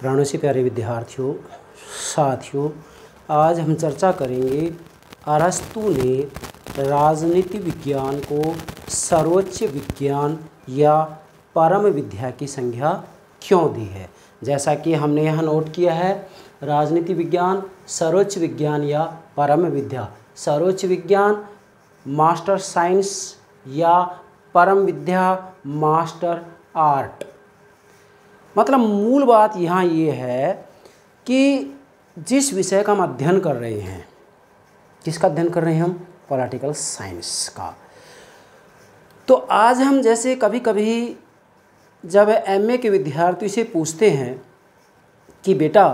प्राणों से प्यारे विद्यार्थियों साथियों आज हम चर्चा करेंगे अरस्तु ने राजनीति विज्ञान को सर्वोच्च विज्ञान या परम विद्या की संज्ञा क्यों दी है जैसा कि हमने यहाँ नोट किया है राजनीति विज्ञान सर्वोच्च विज्ञान या परम विद्या सर्वोच्च विज्ञान मास्टर साइंस या परम विद्या मास्टर आर्ट मतलब मूल बात यहाँ ये है कि जिस विषय का हम अध्ययन कर रहे हैं किसका अध्ययन कर रहे हैं हम पॉलिटिकल साइंस का तो आज हम जैसे कभी कभी जब एमए के विद्यार्थी से पूछते हैं कि बेटा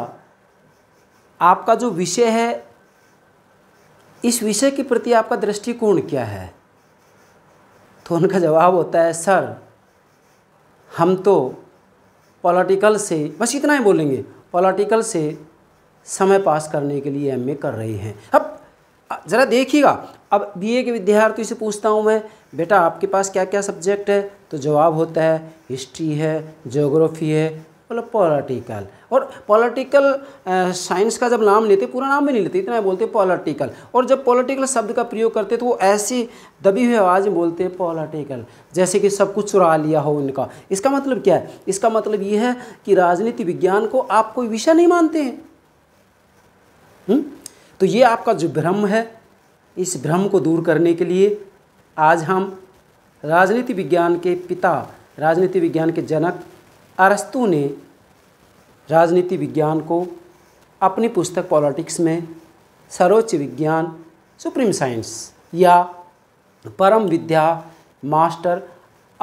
आपका जो विषय है इस विषय के प्रति आपका दृष्टिकोण क्या है तो उनका जवाब होता है सर हम तो पॉलिटिकल से बस इतना ही बोलेंगे पॉलिटिकल से समय पास करने के लिए एम कर रहे हैं अब ज़रा देखिएगा अब बीए के विद्यार्थी से पूछता हूँ मैं बेटा आपके पास क्या क्या सब्जेक्ट है तो जवाब होता है हिस्ट्री है जोग्राफी है मतलब पॉलिटिकल और पॉलिटिकल साइंस का जब नाम लेते पूरा नाम भी नहीं लेते इतना बोलते पॉलिटिकल और जब पॉलिटिकल शब्द का प्रयोग करते तो वो ऐसी दबी हुई आवाज़ में बोलते हैं पॉलिटिकल जैसे कि सब कुछ चुरा लिया हो उनका इसका मतलब क्या है इसका मतलब ये है कि राजनीति विज्ञान को आप कोई विषय नहीं मानते हैं तो ये आपका जो भ्रम है इस भ्रम को दूर करने के लिए आज हम राजनीति विज्ञान के पिता राजनीति विज्ञान के जनक अरस्तु ने राजनीति विज्ञान को अपनी पुस्तक पॉलिटिक्स में सर्वोच्च विज्ञान सुप्रीम साइंस या परम विद्या मास्टर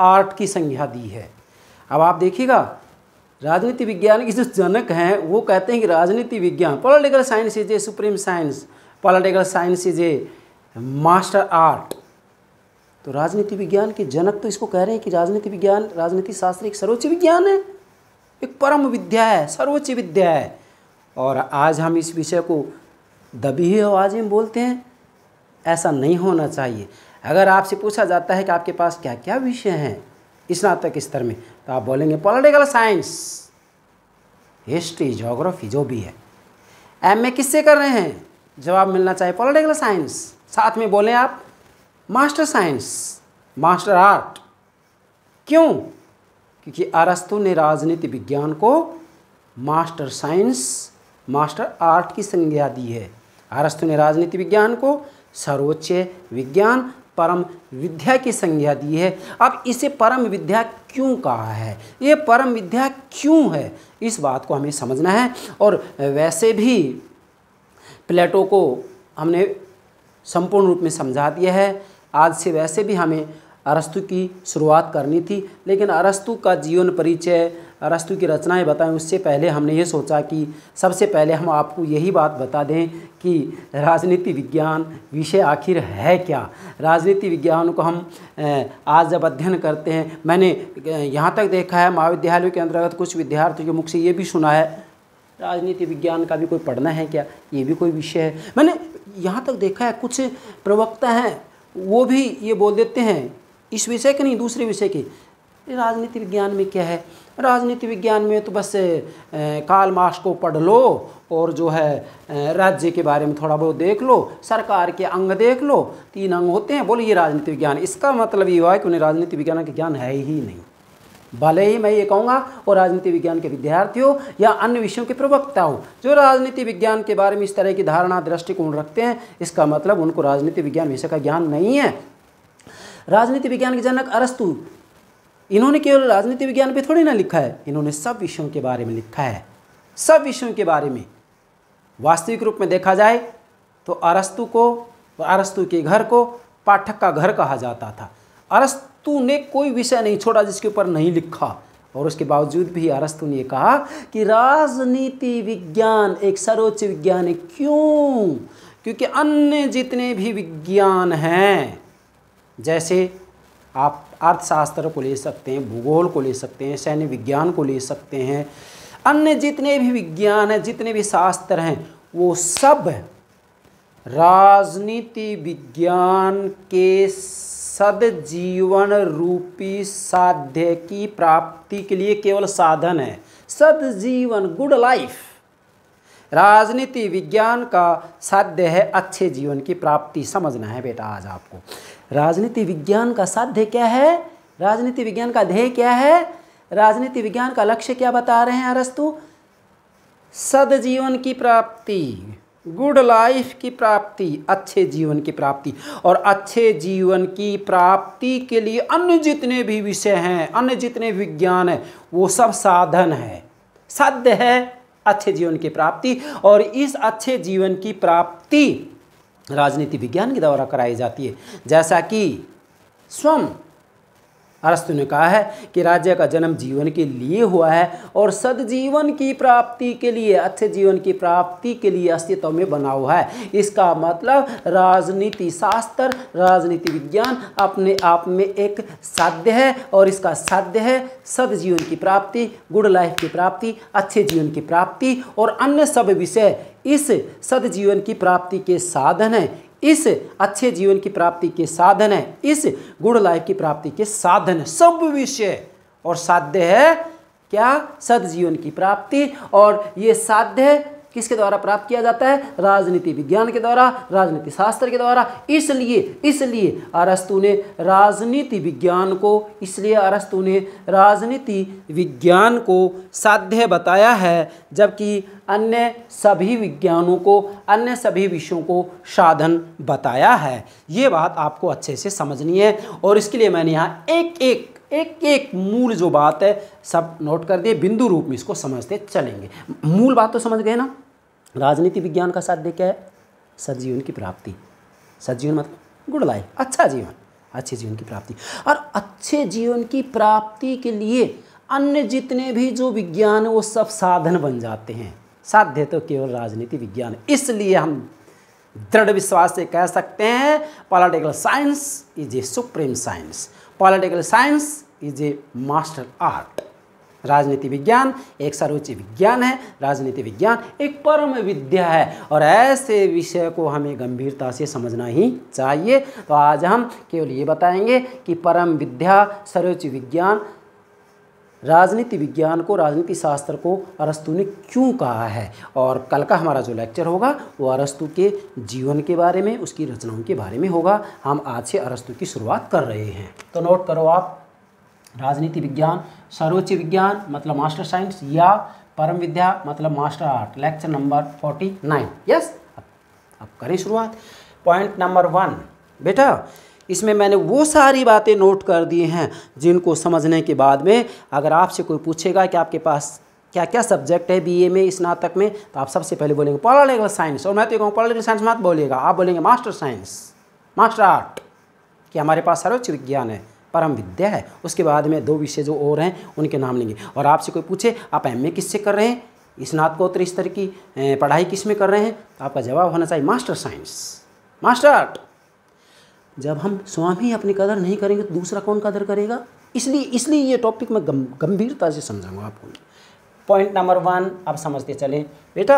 आर्ट की संज्ञा दी है अब आप देखिएगा राजनीति विज्ञान के जो जनक हैं वो कहते हैं कि राजनीति विज्ञान political science is a supreme science political science is a master art तो राजनीति विज्ञान के जनक तो इसको कह रहे हैं कि राजनीति विज्ञान राजनीति शास्त्र एक सर्वोच्च विज्ञान है एक परम विद्या है सर्वोच्च विद्या है और आज हम इस विषय को दबी आवाज़ में बोलते हैं ऐसा नहीं होना चाहिए अगर आपसे पूछा जाता है कि आपके पास क्या क्या विषय हैं स्नातक स्तर में तो आप बोलेंगे पॉलिटिकल साइंस हिस्ट्री जोग्राफी जो भी है एम ए किससे कर रहे हैं जवाब मिलना चाहिए पॉलिटिकल साइंस साथ में बोलें आप मास्टर साइंस मास्टर आर्ट क्यों क्योंकि अरस्तु ने राजनीति विज्ञान को मास्टर साइंस मास्टर आर्ट की संज्ञा दी है अरस्तु ने राजनीति विज्ञान को सर्वोच्च विज्ञान परम विद्या की संज्ञा दी है अब इसे परम विद्या क्यों कहा है ये परम विद्या क्यों है इस बात को हमें समझना है और वैसे भी प्लेटो को हमने संपूर्ण रूप में समझा दिया है आज से वैसे भी हमें अरस्तु की शुरुआत करनी थी लेकिन अरस्तु का जीवन परिचय अरस्तु की रचनाएं बताएं उससे पहले हमने ये सोचा कि सबसे पहले हम आपको यही बात बता दें कि राजनीति विज्ञान विषय आखिर है क्या राजनीति विज्ञान को हम आज जब अध्ययन करते हैं मैंने यहाँ तक देखा है महाविद्यालयों के अंतर्गत कुछ विद्यार्थियों के मुख से ये भी सुना है राजनीति विज्ञान का भी कोई पढ़ना है क्या ये भी कोई विषय है मैंने यहाँ तक देखा है कुछ प्रवक्ता हैं वो भी ये बोल देते हैं इस विषय के नहीं दूसरे विषय के राजनीति विज्ञान में क्या है राजनीति विज्ञान में तो बस काल मास को पढ़ लो और जो है राज्य के बारे में थोड़ा बहुत देख लो सरकार के अंग देख लो तीन अंग होते हैं बोले ये राजनीति विज्ञान इसका मतलब ये हुआ है कि उन्हें राजनीति विज्ञान का ज्ञान है ही नहीं भले ही मैं ये कहूँगा और राजनीति विज्ञान के विद्यार्थी हो या अन्य विषयों के प्रवक्ता हो जो राजनीति विज्ञान के बारे में इस तरह की धारणा दृष्टिकोण रखते हैं इसका मतलब उनको राजनीति विज्ञान विषय का ज्ञान नहीं है राजनीति विज्ञान के जनक अरस्तु इन्होंने केवल राजनीति विज्ञान पर थोड़ी ना लिखा है इन्होंने सब विषयों के बारे में लिखा है सब विषयों के बारे में वास्तविक रूप में देखा जाए तो अरस्तु को अरस्तु के घर को पाठक का घर कहा जाता था अरस्त तूने कोई विषय नहीं छोड़ा जिसके ऊपर नहीं लिखा और उसके बावजूद भी अरस्तु ने कहा कि राजनीति विज्ञान एक सर्वोच्च विज्ञान है क्यों क्योंकि अन्य जितने भी विज्ञान हैं जैसे आप अर्थशास्त्र को ले सकते हैं भूगोल को ले सकते हैं सैन्य विज्ञान को ले सकते हैं अन्य जितने भी विज्ञान हैं जितने भी शास्त्र हैं वो सब राजनीति विज्ञान के सदजीवन रूपी साध्य की प्राप्ति के लिए केवल साधन है सदजीवन गुड लाइफ राजनीति विज्ञान का साध्य है अच्छे जीवन की प्राप्ति समझना है बेटा आज आपको राजनीति विज्ञान का साध्य क्या है राजनीति विज्ञान का ध्येय क्या है राजनीति विज्ञान का लक्ष्य क्या बता रहे हैं अरस्तु सदजीवन की प्राप्ति गुड लाइफ की प्राप्ति अच्छे जीवन की प्राप्ति और अच्छे जीवन की प्राप्ति के लिए अन्य जितने भी विषय हैं अन्य जितने विज्ञान हैं वो सब साधन है साध्य है अच्छे जीवन की प्राप्ति और इस अच्छे जीवन की प्राप्ति राजनीति विज्ञान के द्वारा कराई जाती है जैसा कि स्वम अरस्तु ने कहा है कि राज्य का जन्म जीवन के लिए हुआ है और सदजीवन की प्राप्ति के लिए अच्छे जीवन की प्राप्ति के लिए अस्तित्व में बना हुआ है इसका मतलब राजनीति शास्त्र राजनीति विज्ञान अपने आप में एक साध्य है और इसका साध्य है सदजीवन की प्राप्ति गुड लाइफ की प्राप्ति अच्छे जीवन की प्राप्ति और अन्य सब विषय इस सदजीवन की प्राप्ति के साधन हैं इस अच्छे जीवन की प्राप्ति के साधन है इस गुड लाइफ की प्राप्ति के साधन है सब विषय और साध्य है क्या सद जीवन की प्राप्ति और ये साध्य किसके द्वारा प्राप्त किया जाता है राजनीति विज्ञान के द्वारा राजनीति शास्त्र के द्वारा इसलिए इसलिए अरस्तु ने राजनीति विज्ञान को इसलिए अरस्तु ने राजनीति विज्ञान को साध्य बताया है जबकि अन्य सभी विज्ञानों को अन्य सभी विषयों को साधन बताया है ये बात आपको अच्छे से समझनी है और इसके लिए मैंने यहाँ एक एक एक एक मूल जो बात है सब नोट कर दिए बिंदु रूप में इसको समझते चलेंगे मूल बात तो समझ गए ना राजनीति विज्ञान का साध्य क्या है सजीवन की प्राप्ति सजीवन मतलब गुड लाइफ अच्छा जीवन अच्छे जीवन की प्राप्ति और अच्छे जीवन की प्राप्ति के लिए अन्य जितने भी जो विज्ञान वो सब साधन बन जाते हैं साध्य तो केवल राजनीति विज्ञान इसलिए हम दृढ़ विश्वास से कह सकते हैं political science is a supreme science political science is a master art राजनीति विज्ञान एक सर्वोच्च विज्ञान है राजनीति विज्ञान एक परम विद्या है और ऐसे विषय को हमें गंभीरता से समझना ही चाहिए तो आज हम केवल ये बताएंगे कि परम विद्या सर्वोच्च विज्ञान राजनीति विज्ञान को राजनीति शास्त्र को अरस्तु ने क्यों कहा है और कल का हमारा जो लेक्चर होगा वो अरस्तु के जीवन के बारे में उसकी रचनाओं के बारे में होगा हम आज से अरस्तु की शुरुआत कर रहे हैं तो नोट करो आप राजनीति विज्ञान सर्वोच्च विज्ञान मतलब मास्टर साइंस या परम विद्या मतलब master art lecture number forty nine yes अब, अब करें शुरुआत पॉइंट नंबर वन बेटा इसमें मैंने वो सारी बातें नोट कर दी हैं जिनको समझने के बाद में अगर आपसे कोई पूछेगा कि आपके पास क्या क्या सब्जेक्ट है बीए में स्नातक में तो आप सबसे पहले बोलेंगे पॉलिटिकल साइंस और मैं तो कहूँ पॉलिटिकल साइंस मत बोलिएगा आप बोलेंगे मास्टर साइंस मास्टर आर्ट कि हमारे पास सर्वोच्च विज्ञान है परम विद्या है उसके बाद में दो विषय जो और हैं उनके नाम लेंगे और आपसे कोई पूछे आप एम किससे कर रहे हैं स्नातकोत्तर स्तर की पढ़ाई किस में कर रहे हैं तो आपका जवाब होना चाहिए मास्टर साइंस मास्टर आर्ट जब हम स्वयं ही अपनी कदर नहीं करेंगे तो दूसरा कौन कदर करेगा इसलिए इसलिए ये टॉपिक मैं गंभीरता से समझाऊंगा आपको पॉइंट नंबर वन आप समझते चलें बेटा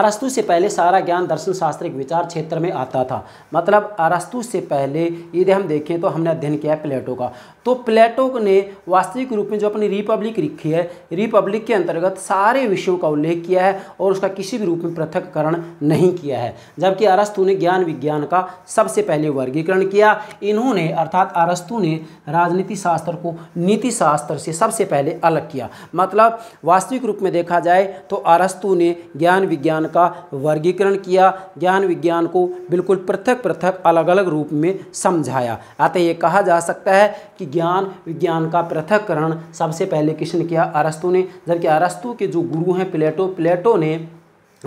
अरस्तु से पहले सारा ज्ञान दर्शन शास्त्रिक विचार क्षेत्र में आता था मतलब अरस्तु से पहले यदि हम देखें तो हमने अध्ययन किया प्लेटो का तो प्लेटो ने वास्तविक रूप में जो अपनी रिपब्लिक लिखी है रिपब्लिक के अंतर्गत सारे विषयों का उल्लेख किया है और उसका किसी भी रूप में पृथककरण नहीं किया है जबकि अरस्तु ने ज्ञान विज्ञान का सबसे पहले वर्गीकरण किया इन्होंने अर्थात अरस्तु ने राजनीति शास्त्र को नीति शास्त्र से सबसे पहले अलग किया मतलब वास्तविक रूप में देखा जाए तो अरस्तु ने ज्ञान विज्ञान विज्ञान का वर्गीकरण किया ज्ञान विज्ञान को बिल्कुल पृथक पृथक अलग अलग रूप में समझाया अतः ये कहा जा सकता है कि ज्ञान विज्ञान का पृथककरण सबसे पहले किसने किया अरस्तु ने जबकि अरस्तु के जो गुरु हैं प्लेटो प्लेटो ने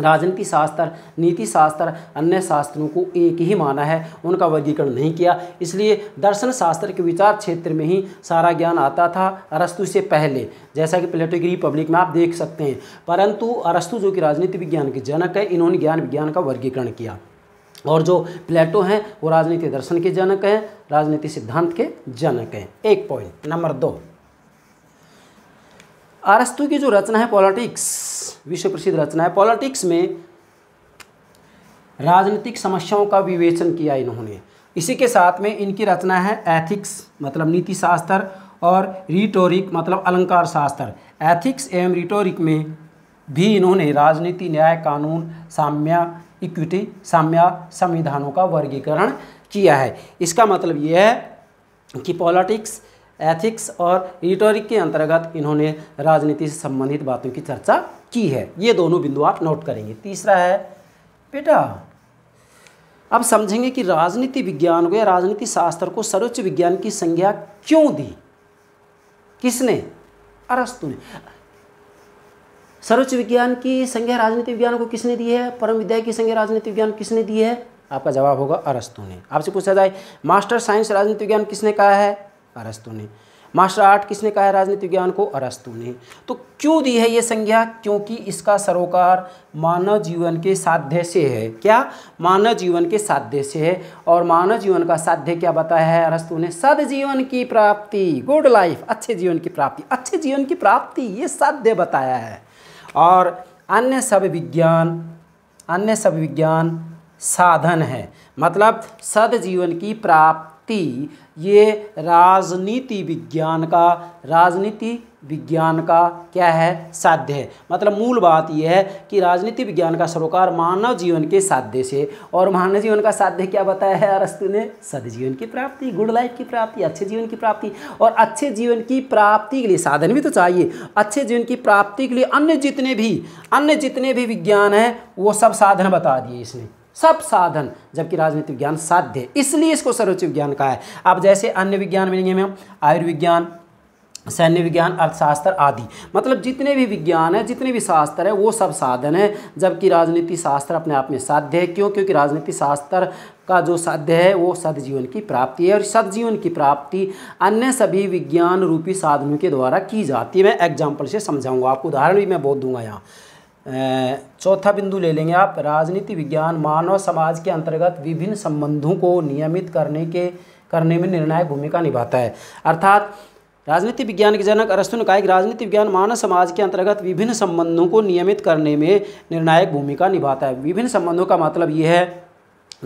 राजनीति शास्त्र नीति शास्त्र अन्य शास्त्रों को एक ही माना है उनका वर्गीकरण नहीं किया इसलिए दर्शन शास्त्र के विचार क्षेत्र में ही सारा ज्ञान आता था अरस्तु से पहले जैसा कि प्लेटो की रिपब्लिक में आप देख सकते हैं परंतु अरस्तु जो कि राजनीति विज्ञान के जनक है इन्होंने ज्ञान विज्ञान का वर्गीकरण किया और जो प्लेटो हैं वो राजनीति दर्शन के जनक हैं राजनीति सिद्धांत के जनक हैं एक पॉइंट नंबर दो अरस्तु की जो रचना है पॉलिटिक्स विश्व प्रसिद्ध रचना है पॉलिटिक्स में राजनीतिक समस्याओं का विवेचन किया इन्होंने इसी के साथ में इनकी रचना है एथिक्स मतलब नीति शास्त्र और रिटोरिक मतलब अलंकार शास्त्र एथिक्स एवं रिटोरिक में भी इन्होंने राजनीति न्याय कानून साम्या इक्विटी साम्या संविधानों का वर्गीकरण किया है इसका मतलब यह है कि पॉलिटिक्स एथिक्स और रिटोरिक के अंतर्गत इन्होंने राजनीति से संबंधित बातों की चर्चा की है ये दोनों बिंदु आप नोट करेंगे तीसरा है बेटा अब समझेंगे कि राजनीति विज्ञान को या राजनीति शास्त्र को सर्वोच्च विज्ञान की संज्ञा क्यों दी किसने अरस्तु ने सर्वोच्च विज्ञान की संज्ञा राजनीति विज्ञान को किसने दी है परम विद्या की संज्ञा राजनीति विज्ञान किसने दी है आपका जवाब होगा अरस्तु ने आपसे पूछा जाए मास्टर साइंस राजनीति विज्ञान किसने कहा है अरस्तु ने मास्टर आर्ट किसने कहा है राजनीति विज्ञान को अरस्तु ने तो क्यों दी है ये संज्ञा क्योंकि इसका सरोकार मानव जीवन के साध्य से है क्या मानव जीवन के साध्य से है और मानव जीवन का साध्य क्या बताया है अरस्तु ने सद जीवन की प्राप्ति गुड लाइफ अच्छे जीवन की प्राप्ति अच्छे जीवन की प्राप्ति ये साध्य बताया है और अन्य सब विज्ञान अन्य सब विज्ञान साधन है मतलब सद जीवन की प्राप्ति शक्ति ये राजनीति विज्ञान का राजनीति विज्ञान का क्या है साध्य है मतलब मूल बात यह है कि राजनीति विज्ञान का सरोकार मानव जीवन के साध्य से और मानव जीवन का साध्य क्या बताया है अरस्तु ने सद जीवन की प्राप्ति गुड लाइफ की प्राप्ति अच्छे जीवन की प्राप्ति और अच्छे जीवन की प्राप्ति के लिए साधन भी तो चाहिए अच्छे जीवन की प्राप्ति के लिए अन्य जितने भी अन्य जितने भी विज्ञान हैं वो सब साधन बता दिए इसने सब साधन जबकि राजनीति विज्ञान साध्य इसलिए इसको सर्वोच्च विज्ञान कहा है आप जैसे अन्य विज्ञान मिलेंगे हम आयुर्विज्ञान सैन्य विज्ञान अर्थशास्त्र आदि मतलब जितने भी विज्ञान है जितने भी शास्त्र है वो सब साधन है जबकि राजनीति शास्त्र अपने आप में साध्य है क्यों क्योंकि राजनीति शास्त्र का जो साध्य है वो सदजीवन की प्राप्ति है और सदजीवन की प्राप्ति अन्य सभी विज्ञान रूपी साधनों के द्वारा की जाती है मैं एग्जाम्पल से समझाऊंगा आपको उदाहरण भी मैं बहुत दूंगा यहाँ चौथा बिंदु ले लेंगे आप राजनीति विज्ञान मानव समाज के अंतर्गत विभिन्न संबंधों को नियमित करने के करने में निर्णायक भूमिका निभाता है अर्थात राजनीति विज्ञान के जनक अरस्तु ने कहा कि राजनीति विज्ञान मानव समाज के अंतर्गत विभिन्न संबंधों को नियमित करने में निर्णायक भूमिका निभाता है विभिन्न संबंधों का मतलब ये है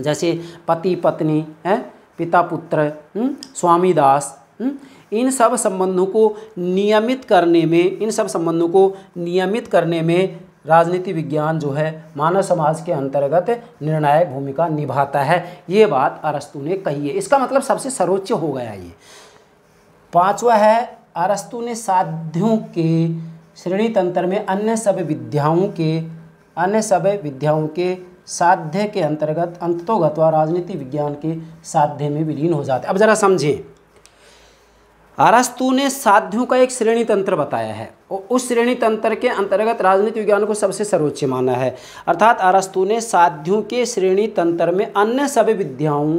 जैसे पति पत्नी है पिता पुत्र हम्म, स्वामी दास हम्म, इन सब संबंधों को नियमित करने में इन सब संबंधों को नियमित करने में राजनीति विज्ञान जो है मानव समाज के अंतर्गत निर्णायक भूमिका निभाता है ये बात अरस्तु ने कही है इसका मतलब सबसे सर्वोच्च हो गया ये पांचवा है अरस्तु ने साध्यों के श्रेणी तंत्र में अन्य सब विद्याओं के अन्य सब विद्याओं के साध्य के अंतर्गत अंततोगत व राजनीति विज्ञान के साध्य में विलीन हो जाते अब जरा समझें अरस्तु ने साध्यों का एक श्रेणी तंत्र बताया है और उस श्रेणी तंत्र के अंतर्गत राजनीति विज्ञान को सबसे सर्वोच्च माना है अर्थात अरस्तु ने साध्यों के श्रेणी तंत्र में अन्य सभी विद्याओं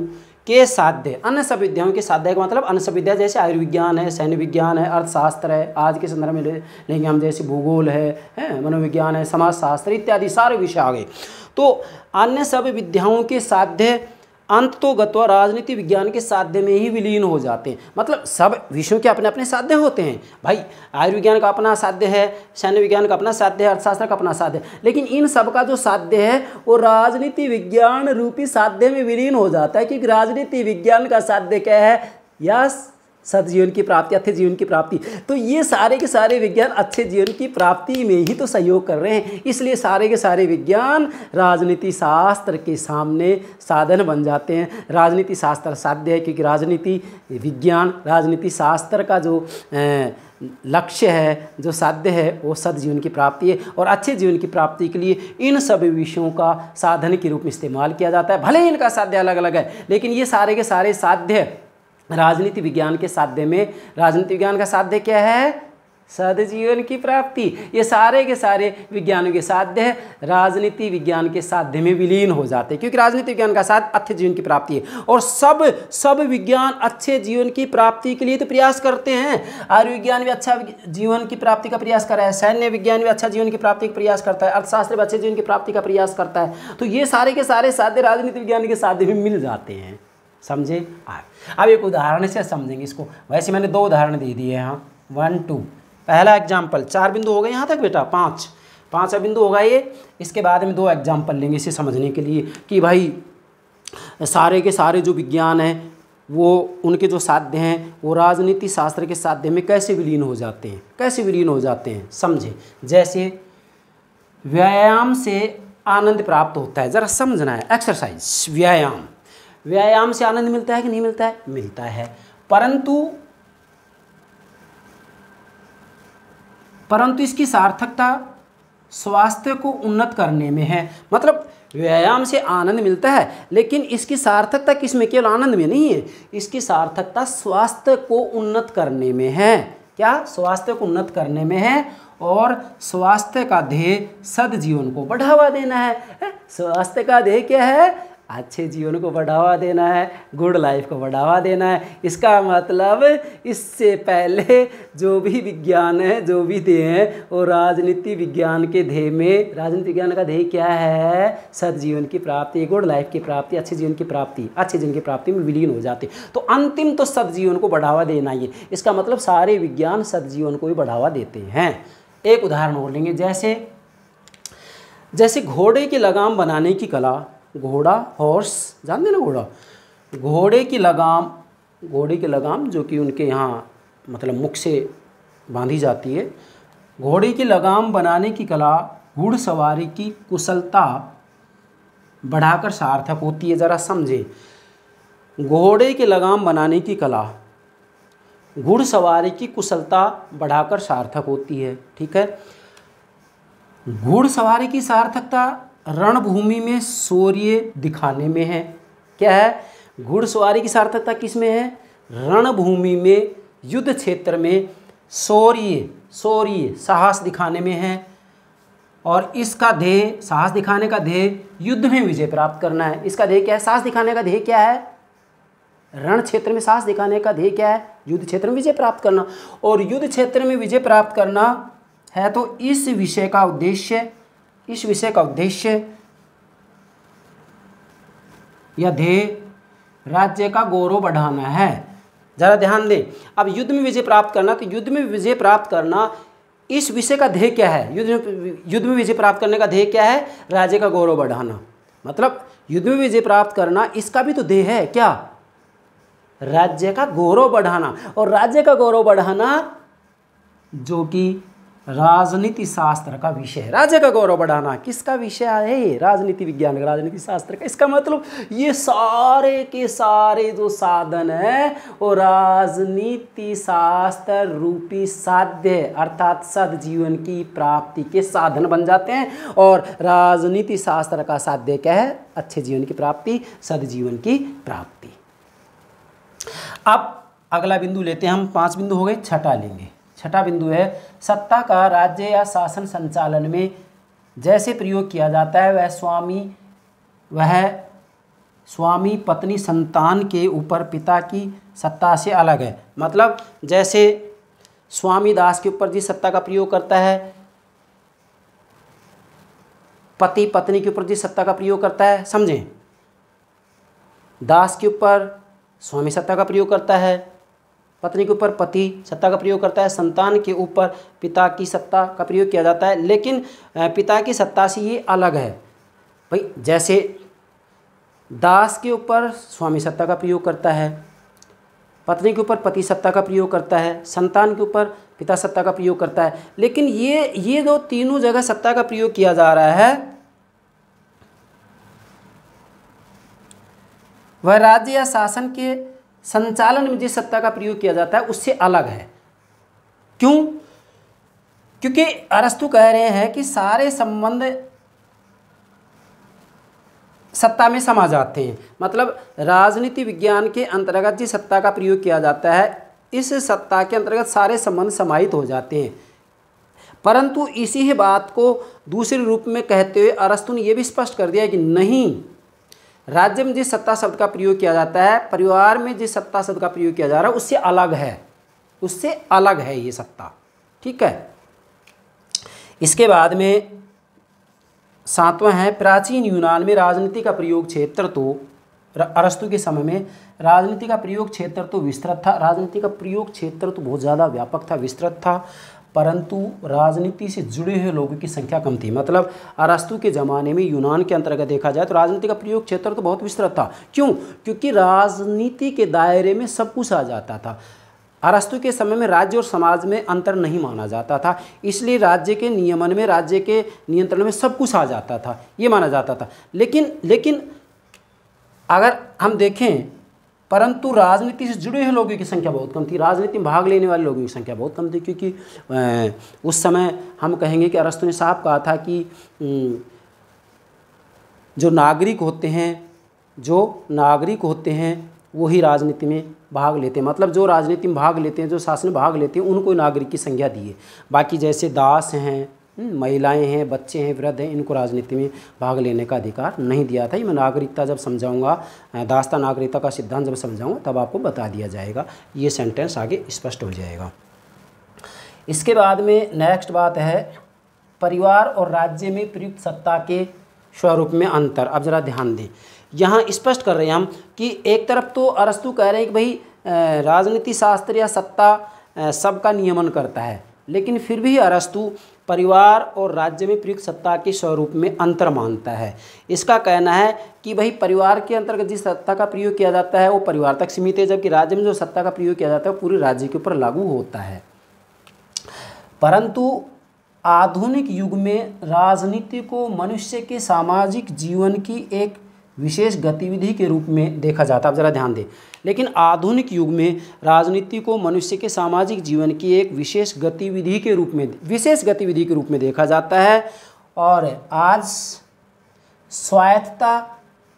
के साध्य अन्य सब विद्याओं के साध्य का मतलब अन्य सब विद्या जैसे आयुर्विज्ञान है सैन्य विज्ञान है अर्थशास्त्र है आज के संदर्भ में लेंगे हम जैसे भूगोल है, है मनोविज्ञान है समाजशास्त्र इत्यादि सारे विषय आ गए तो अन्य सब विद्याओं के साध्य अंत तो गत्वा राजनीति विज्ञान के साध्य में ही विलीन हो जाते हैं मतलब सब विषयों के अपने अपने साध्य होते हैं भाई आयुर्विज्ञान का अपना साध्य है सैन्य विज्ञान का अपना साध्य है अर्थशास्त्र का अपना साध्य है लेकिन इन सब का जो साध्य है वो राजनीति विज्ञान रूपी साध्य में विलीन हो जाता है क्योंकि राजनीति विज्ञान का साध्य क्या है यस सत जीवन की प्राप्ति अच्छे जीवन की प्राप्ति तो ये सारे के सारे विज्ञान अच्छे जीवन की प्राप्ति में ही तो सहयोग कर रहे हैं इसलिए सारे के सारे विज्ञान राजनीति शास्त्र के सामने साधन बन जाते हैं राजनीति शास्त्र साध्य है क्योंकि राजनीति विज्ञान राजनीति शास्त्र का जो ए, लक्ष्य है जो साध्य है वो सद जीवन की प्राप्ति है और अच्छे जीवन की प्राप्ति के लिए इन सब विषयों का साधन के रूप में इस्तेमाल किया जाता है भले ही इनका साध्य अलग अलग है लेकिन ये सारे के सारे साध्य राजनीति विज्ञान के साध्य में राजनीति विज्ञान का साध्य क्या है सद जीवन की प्राप्ति ये सारे के सारे विज्ञानों के साध्य राजनीति विज्ञान के साध्य में विलीन हो जाते हैं क्योंकि राजनीति विज्ञान का साथ अच्छे जीवन की प्राप्ति है और सब सब विज्ञान अच्छे जीवन की प्राप्ति के लिए तो प्रयास करते हैं आयुर्विज्ञान भी अच्छा जीवन की प्राप्ति का प्रयास कर रहा है सैन्य विज्ञान भी अच्छा जीवन की प्राप्ति का प्रयास करता है अर्थशास्त्र भी अच्छे जीवन की प्राप्ति का प्रयास करता है तो ये सारे के सारे साध्य राजनीति विज्ञान के साध्य में मिल जाते हैं समझे आए अब एक उदाहरण से समझेंगे इसको वैसे मैंने दो उदाहरण दे दिए हैं वन हाँ। टू पहला एग्जाम्पल चार बिंदु हो गए यहाँ तक बेटा पाँच पाँचवा बिंदु होगा ये इसके बाद में दो एग्जाम्पल लेंगे इसे समझने के लिए कि भाई सारे के सारे जो विज्ञान हैं वो उनके जो साध्य हैं वो राजनीति शास्त्र के साध्य में कैसे विलीन हो जाते हैं कैसे विलीन हो जाते हैं समझे जैसे व्यायाम से आनंद प्राप्त होता है ज़रा समझना है एक्सरसाइज व्यायाम व्यायाम से आनंद मिलता है कि नहीं मिलता है मिलता है परंतु परंतु इसकी सार्थकता स्वास्थ्य को उन्नत करने में है मतलब व्यायाम से आनंद मिलता है लेकिन इसकी सार्थकता किस में केवल आनंद में नहीं है इसकी सार्थकता स्वास्थ्य को उन्नत करने में है क्या स्वास्थ्य को उन्नत करने में है और स्वास्थ्य का ध्येय सद जीवन को बढ़ावा देना है स्वास्थ्य का ध्येय क्या है अच्छे जीवन को बढ़ावा देना है गुड लाइफ को बढ़ावा देना है इसका मतलब इससे पहले जो भी विज्ञान है जो भी ध्येय है वो राजनीति विज्ञान के ध्येय में राजनीति विज्ञान का ध्येय क्या है सदजीवन की प्राप्ति गुड लाइफ की प्राप्ति अच्छे जीवन की प्राप्ति अच्छे जीवन की प्राप्ति में विलीन हो जाती तो अंतिम तो सदजीवन को बढ़ावा देना ही इसका मतलब सारे विज्ञान सदजीवन को भी बढ़ावा देते हैं एक उदाहरण बोलेंगे जैसे जैसे घोड़े की लगाम बनाने की कला घोड़ा हॉर्स जानते ना घोड़ा घोड़े की लगाम घोड़े की लगाम जो कि उनके यहाँ मतलब मुख से बांधी जाती है घोड़े की लगाम बनाने की कला घुड़ सवारी की कुशलता बढ़ाकर सार्थक होती है ज़रा समझे घोड़े की लगाम बनाने की कला घुड़ सवारी की कुशलता बढ़ाकर सार्थक होती है ठीक है घुड़ सवारी की सार्थकता रणभूमि में शौर्य दिखाने में है क्या है घुड़सवारी की सार्थकता किस में है रणभूमि में युद्ध क्षेत्र में शौर्य शौर्य साहस दिखाने में है और इसका ध्येय साहस दिखाने का ध्येय युद्ध में विजय प्राप्त करना है इसका ध्येय क्या है साहस दिखाने का ध्येय क्या है रण क्षेत्र में साहस दिखाने का ध्येय क्या है युद्ध क्षेत्र में विजय प्राप्त करना और युद्ध क्षेत्र में विजय प्राप्त करना है तो इस विषय का उद्देश्य इस विषय का उद्देश्य या ध्येय राज्य का गौरव बढ़ाना है ज़रा ध्यान दें अब युद्ध में विजय प्राप्त करना तो युद्ध में विजय प्राप्त करना इस विषय का ध्येय क्या है युद्ध युद्ध में विजय प्राप्त करने का ध्येय क्या है राज्य का गौरव बढ़ाना मतलब युद्ध में विजय प्राप्त करना इसका भी तो ध्येय है क्या राज्य का गौरव बढ़ाना और राज्य का गौरव बढ़ाना जो कि राजनीति शास्त्र का विषय है राज्य का गौरव बढ़ाना किसका विषय है राजनीति विज्ञान का राजनीति शास्त्र का इसका मतलब ये सारे के सारे जो साधन है वो राजनीति शास्त्र रूपी साध्य अर्थात सद जीवन की प्राप्ति के साधन बन जाते हैं और राजनीति शास्त्र का साध्य क्या है अच्छे जीवन की प्राप्ति सद जीवन की प्राप्ति अब अगला बिंदु लेते हैं हम पांच बिंदु हो गए छठा लेंगे छठा बिंदु है सत्ता का राज्य या शासन संचालन में जैसे प्रयोग किया जाता है वह स्वामी वह स्वामी पत्नी संतान के ऊपर पिता की सत्ता से अलग है मतलब जैसे स्वामी दास के ऊपर जिस सत्ता का प्रयोग करता है पति पत्नी के ऊपर जिस सत्ता का प्रयोग करता है समझें दास के ऊपर स्वामी सत्ता का प्रयोग करता है पत्नी के ऊपर पति सत्ता का प्रयोग करता है संतान के ऊपर पिता की सत्ता का प्रयोग किया जाता है लेकिन पिता की सत्ता से ये अलग है भाई जैसे दास के ऊपर स्वामी सत्ता का प्रयोग करता है पत्नी के ऊपर पति सत्ता का प्रयोग करता है संतान के ऊपर पिता सत्ता का प्रयोग करता है लेकिन ये ये जो तीनों जगह सत्ता का प्रयोग किया जा रहा है वह राज्य या शासन के संचालन में जिस सत्ता का प्रयोग किया जाता है उससे अलग है क्यों क्योंकि अरस्तु कह रहे हैं कि सारे संबंध सत्ता में समा जाते हैं मतलब राजनीति विज्ञान के अंतर्गत जिस सत्ता का प्रयोग किया जाता है इस सत्ता के अंतर्गत सारे संबंध समाहित हो जाते हैं परंतु इसी ही बात को दूसरे रूप में कहते हुए अरस्तु ने यह भी स्पष्ट कर दिया कि नहीं राज्य में जिस सत्ता शब्द का प्रयोग किया जाता है परिवार में जिस सत्ता शब्द का प्रयोग किया जा रहा है उससे अलग है उससे अलग है ये सत्ता ठीक है इसके बाद में सातवां है प्राचीन यूनान में राजनीति का प्रयोग क्षेत्र तो अरस्तु के समय में राजनीति का प्रयोग क्षेत्र तो विस्तृत था राजनीति का प्रयोग क्षेत्र तो बहुत ज़्यादा व्यापक था विस्तृत था परंतु राजनीति से जुड़े हुए लोगों की संख्या कम थी मतलब अरस्तु के ज़माने में यूनान के अंतर्गत देखा जाए तो राजनीति का प्रयोग क्षेत्र तो बहुत विस्तृत था क्यों क्योंकि राजनीति के दायरे में सब कुछ आ जाता था अरस्तु के समय में राज्य और समाज में अंतर नहीं माना जाता था इसलिए राज्य के नियमन में राज्य के नियंत्रण में सब कुछ आ जाता था ये माना जाता था लेकिन लेकिन अगर हम देखें परंतु राजनीति से जुड़े हुए लोगों की संख्या बहुत कम थी राजनीति में भाग लेने वाले लोगों की संख्या बहुत कम थी क्योंकि उस समय हम कहेंगे कि अरस्तु ने साहब कहा था कि जो नागरिक होते हैं जो नागरिक होते हैं वो ही राजनीति में भाग लेते हैं मतलब जो राजनीति में भाग लेते हैं जो शासन में भाग लेते हैं उनको नागरिक की संज्ञा दी है बाकी जैसे दास हैं हम्म, महिलाएं हैं बच्चे हैं वृद्ध हैं इनको राजनीति में भाग लेने का अधिकार नहीं दिया था ये मैं नागरिकता जब समझाऊंगा दास्ता नागरिकता का सिद्धांत जब समझाऊंगा तब आपको बता दिया जाएगा ये सेंटेंस आगे स्पष्ट हो जाएगा इसके बाद में नेक्स्ट बात है परिवार और राज्य में प्रयुक्त सत्ता के स्वरूप में अंतर अब ज़रा ध्यान दें यहाँ स्पष्ट कर रहे हैं हम कि एक तरफ तो अरस्तु कह रहे हैं कि भाई राजनीति शास्त्र या सत्ता सबका नियमन करता है लेकिन फिर भी अरस्तु परिवार और राज्य में प्रयुक्त सत्ता के स्वरूप में अंतर मानता है इसका कहना है कि भाई परिवार के अंतर्गत जिस सत्ता का प्रयोग किया जाता है वो परिवार तक सीमित है जबकि राज्य में जो सत्ता का प्रयोग किया जाता है वो पूरे राज्य के ऊपर लागू होता है परंतु आधुनिक युग में राजनीति को मनुष्य के सामाजिक जीवन की एक विशेष गतिविधि के रूप में देखा जाता है आप ज़रा ध्यान दें लेकिन आधुनिक युग में राजनीति को मनुष्य के सामाजिक जीवन की एक विशेष गतिविधि के रूप में विशेष गतिविधि के रूप में देखा जाता है और आज स्वायत्तता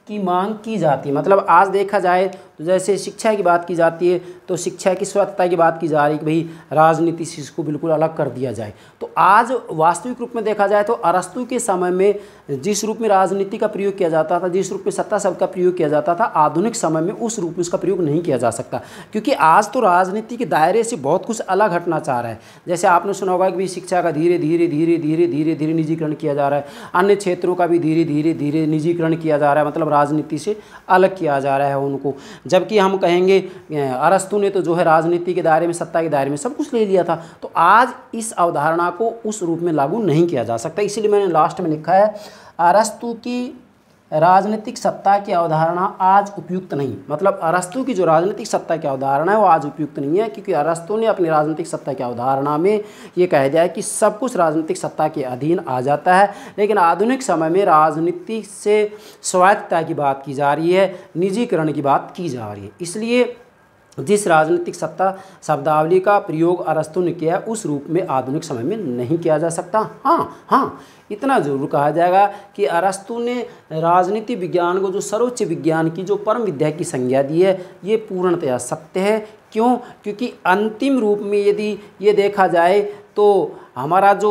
की मांग की जाती है मतलब आज देखा जाए तो जैसे शिक्षा की बात की जाती है तो शिक्षा की स्वतंत्रता की बात की जा रही है कि भाई राजनीति से इसको बिल्कुल अलग कर दिया जाए तो आज वास्तविक रूप में देखा जाए तो अरस्तु के समय में जिस रूप में राजनीति का प्रयोग किया जाता था जिस रूप में सत्ता शब्द का प्रयोग किया जाता था आधुनिक समय में उस रूप में उसका प्रयोग नहीं किया जा सकता क्योंकि आज तो राजनीति के दायरे से बहुत कुछ अलग हटना चाह रहा है जैसे आपने सुना होगा कि भाई शिक्षा का धीरे धीरे धीरे धीरे धीरे धीरे निजीकरण किया जा रहा है अन्य क्षेत्रों का भी धीरे धीरे धीरे निजीकरण किया जा रहा है मतलब राजनीति से अलग किया जा रहा है उनको जबकि हम कहेंगे अरस्तु ने तो जो है राजनीति के दायरे में सत्ता के दायरे में सब कुछ ले लिया था तो आज इस अवधारणा को उस रूप में लागू नहीं किया जा सकता इसीलिए मैंने लास्ट में लिखा है अरस्तु की राजनीतिक सत्ता की अवधारणा आज उपयुक्त नहीं मतलब अरस्तु की जो राजनीतिक सत्ता की अवधारणा है वो आज उपयुक्त नहीं है क्योंकि अरस्तु ने अपनी राजनीतिक सत्ता की अवधारणा में ये कह दिया है कि सब कुछ राजनीतिक सत्ता के अधीन आ जाता है लेकिन आधुनिक समय में राजनीति से स्वायत्तता की बात की जा रही है निजीकरण की बात की जा रही है इसलिए जिस राजनीतिक सत्ता शब्दावली का प्रयोग अरस्तु ने किया उस रूप में आधुनिक समय में नहीं किया जा सकता हाँ हाँ इतना जरूर कहा जाएगा कि अरस्तु ने राजनीति विज्ञान को जो सर्वोच्च विज्ञान की जो परम विद्या की संज्ञा दी है ये पूर्णतया सत्य है क्यों क्योंकि अंतिम रूप में यदि ये देखा जाए तो हमारा जो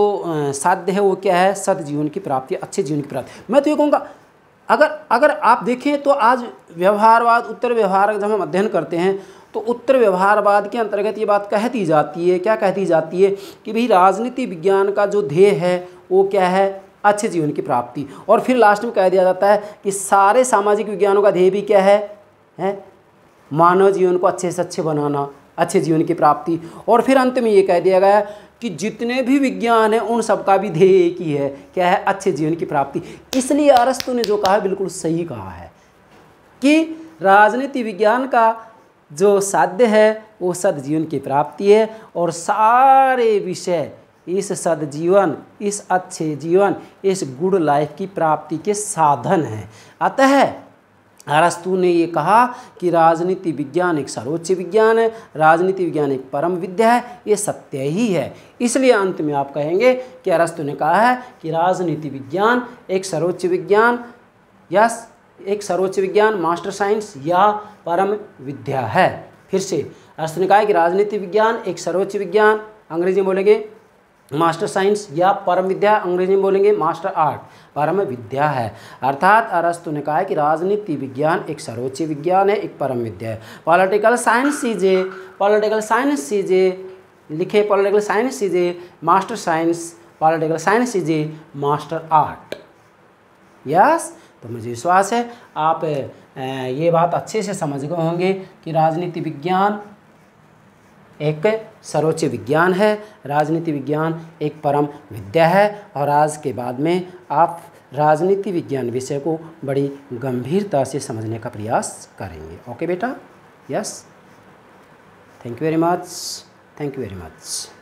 साध्य है वो क्या है सद जीवन की प्राप्ति अच्छे जीवन की प्राप्ति मैं तो ये कहूँगा अगर अगर आप देखें तो आज व्यवहारवाद उत्तर व्यवहार जब हम अध्ययन करते हैं तो उत्तर व्यवहारवाद के अंतर्गत ये बात कहती जाती है क्या कहती जाती है कि भाई राजनीति विज्ञान का जो ध्येय है वो क्या है अच्छे जीवन की प्राप्ति और फिर लास्ट में कह दिया जाता है कि सारे सामाजिक विज्ञानों का ध्येय भी क्या है है मानव जीवन को अच्छे से अच्छे बनाना अच्छे जीवन की प्राप्ति और फिर अंत में ये कह दिया गया कि जितने भी विज्ञान हैं उन सबका भी ध्येय एक ही है क्या है अच्छे जीवन की प्राप्ति इसलिए अरस्तु ने जो कहा बिल्कुल सही कहा है कि राजनीति विज्ञान का जो साध्य है वो सदजीवन की प्राप्ति है और सारे विषय इस सदजीवन इस अच्छे जीवन इस गुड लाइफ की प्राप्ति के साधन हैं अतः अरस्तु ने ये कहा कि राजनीति विज्ञान एक सर्वोच्च विज्ञान है राजनीति विज्ञान एक परम विद्या है ये सत्य ही है इसलिए अंत में आप कहेंगे कि अरस्तु ने कहा है कि राजनीति विज्ञान एक सर्वोच्च विज्ञान या एक सर्वोच्च विज्ञान मास्टर साइंस या परम विद्या है फिर से अर्थ ने कहा कि राजनीति विज्ञान एक सर्वोच्च विज्ञान अंग्रेजी में बोलेंगे मास्टर साइंस या परम विद्या अंग्रेजी में बोलेंगे मास्टर आर्ट परम विद्या है अर्थात अरस्तु ने कहा है कि राजनीति विज्ञान एक सर्वोच्च विज्ञान है एक परम विद्या है पॉलिटिकल साइंस चीज़ें पॉलिटिकल साइंस सीजे लिखे पॉलिटिकल साइंस चीज़ें मास्टर साइंस पॉलिटिकल साइंस सीजे मास्टर आर्ट यस तो मुझे विश्वास है आप ये बात अच्छे से समझ गए होंगे कि राजनीति विज्ञान एक सर्वोच्च विज्ञान है राजनीति विज्ञान एक परम विद्या है और आज के बाद में आप राजनीति विज्ञान विषय को बड़ी गंभीरता से समझने का प्रयास करेंगे ओके बेटा yes thank you very much thank you very much